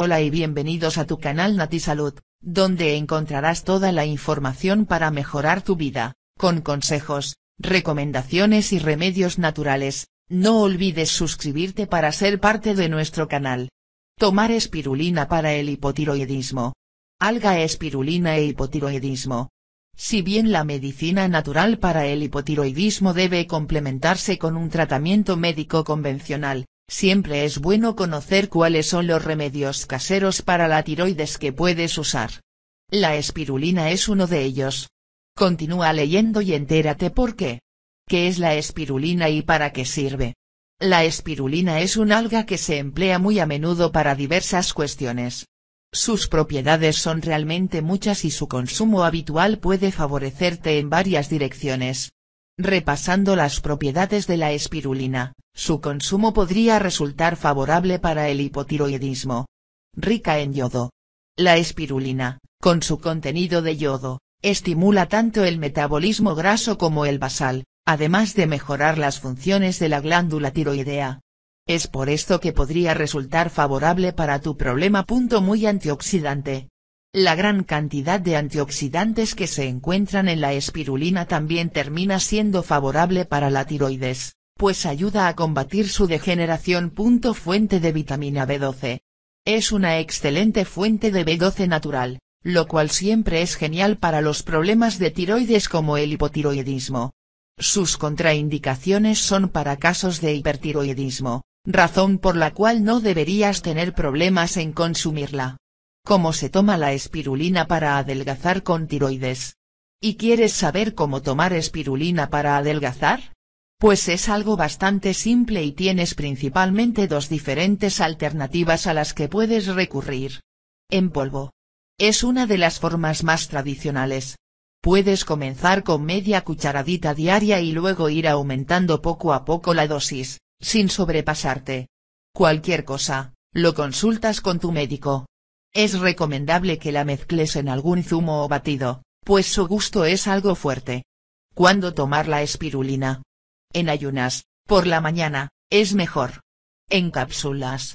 Hola y bienvenidos a tu canal NatiSalud, Salud, donde encontrarás toda la información para mejorar tu vida, con consejos, recomendaciones y remedios naturales, no olvides suscribirte para ser parte de nuestro canal. Tomar espirulina para el hipotiroidismo. Alga espirulina e hipotiroidismo. Si bien la medicina natural para el hipotiroidismo debe complementarse con un tratamiento médico convencional, Siempre es bueno conocer cuáles son los remedios caseros para la tiroides que puedes usar. La espirulina es uno de ellos. Continúa leyendo y entérate por qué. ¿Qué es la espirulina y para qué sirve? La espirulina es un alga que se emplea muy a menudo para diversas cuestiones. Sus propiedades son realmente muchas y su consumo habitual puede favorecerte en varias direcciones. Repasando las propiedades de la espirulina, su consumo podría resultar favorable para el hipotiroidismo. Rica en yodo. La espirulina, con su contenido de yodo, estimula tanto el metabolismo graso como el basal, además de mejorar las funciones de la glándula tiroidea. Es por esto que podría resultar favorable para tu problema. Punto muy antioxidante, la gran cantidad de antioxidantes que se encuentran en la espirulina también termina siendo favorable para la tiroides, pues ayuda a combatir su degeneración. Fuente de vitamina B12. Es una excelente fuente de B12 natural, lo cual siempre es genial para los problemas de tiroides como el hipotiroidismo. Sus contraindicaciones son para casos de hipertiroidismo, razón por la cual no deberías tener problemas en consumirla cómo se toma la espirulina para adelgazar con tiroides. ¿Y quieres saber cómo tomar espirulina para adelgazar? Pues es algo bastante simple y tienes principalmente dos diferentes alternativas a las que puedes recurrir. En polvo. Es una de las formas más tradicionales. Puedes comenzar con media cucharadita diaria y luego ir aumentando poco a poco la dosis, sin sobrepasarte. Cualquier cosa, lo consultas con tu médico es recomendable que la mezcles en algún zumo o batido, pues su gusto es algo fuerte. ¿Cuándo tomar la espirulina? En ayunas, por la mañana, es mejor. En cápsulas.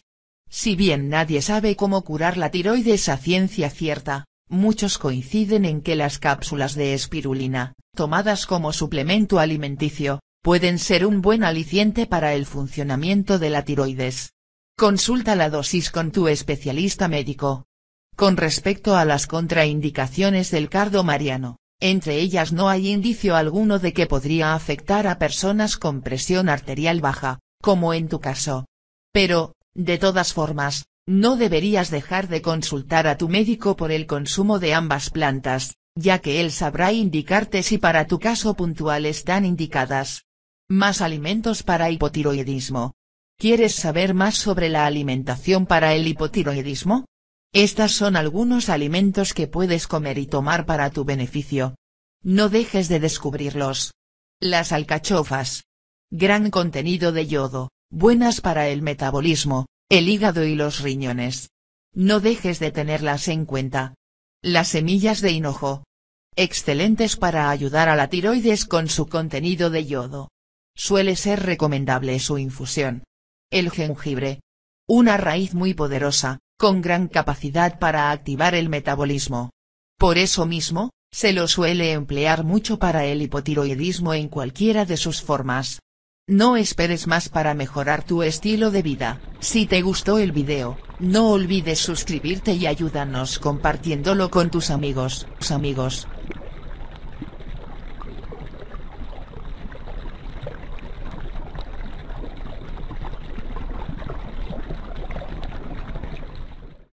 Si bien nadie sabe cómo curar la tiroides a ciencia cierta, muchos coinciden en que las cápsulas de espirulina, tomadas como suplemento alimenticio, pueden ser un buen aliciente para el funcionamiento de la tiroides. Consulta la dosis con tu especialista médico. Con respecto a las contraindicaciones del cardo mariano, entre ellas no hay indicio alguno de que podría afectar a personas con presión arterial baja, como en tu caso. Pero, de todas formas, no deberías dejar de consultar a tu médico por el consumo de ambas plantas, ya que él sabrá indicarte si para tu caso puntual están indicadas. Más alimentos para hipotiroidismo. ¿Quieres saber más sobre la alimentación para el hipotiroidismo? Estas son algunos alimentos que puedes comer y tomar para tu beneficio. No dejes de descubrirlos. Las alcachofas. Gran contenido de yodo, buenas para el metabolismo, el hígado y los riñones. No dejes de tenerlas en cuenta. Las semillas de hinojo. Excelentes para ayudar a la tiroides con su contenido de yodo. Suele ser recomendable su infusión. El jengibre. Una raíz muy poderosa, con gran capacidad para activar el metabolismo. Por eso mismo, se lo suele emplear mucho para el hipotiroidismo en cualquiera de sus formas. No esperes más para mejorar tu estilo de vida, si te gustó el video, no olvides suscribirte y ayúdanos compartiéndolo con tus amigos, amigos.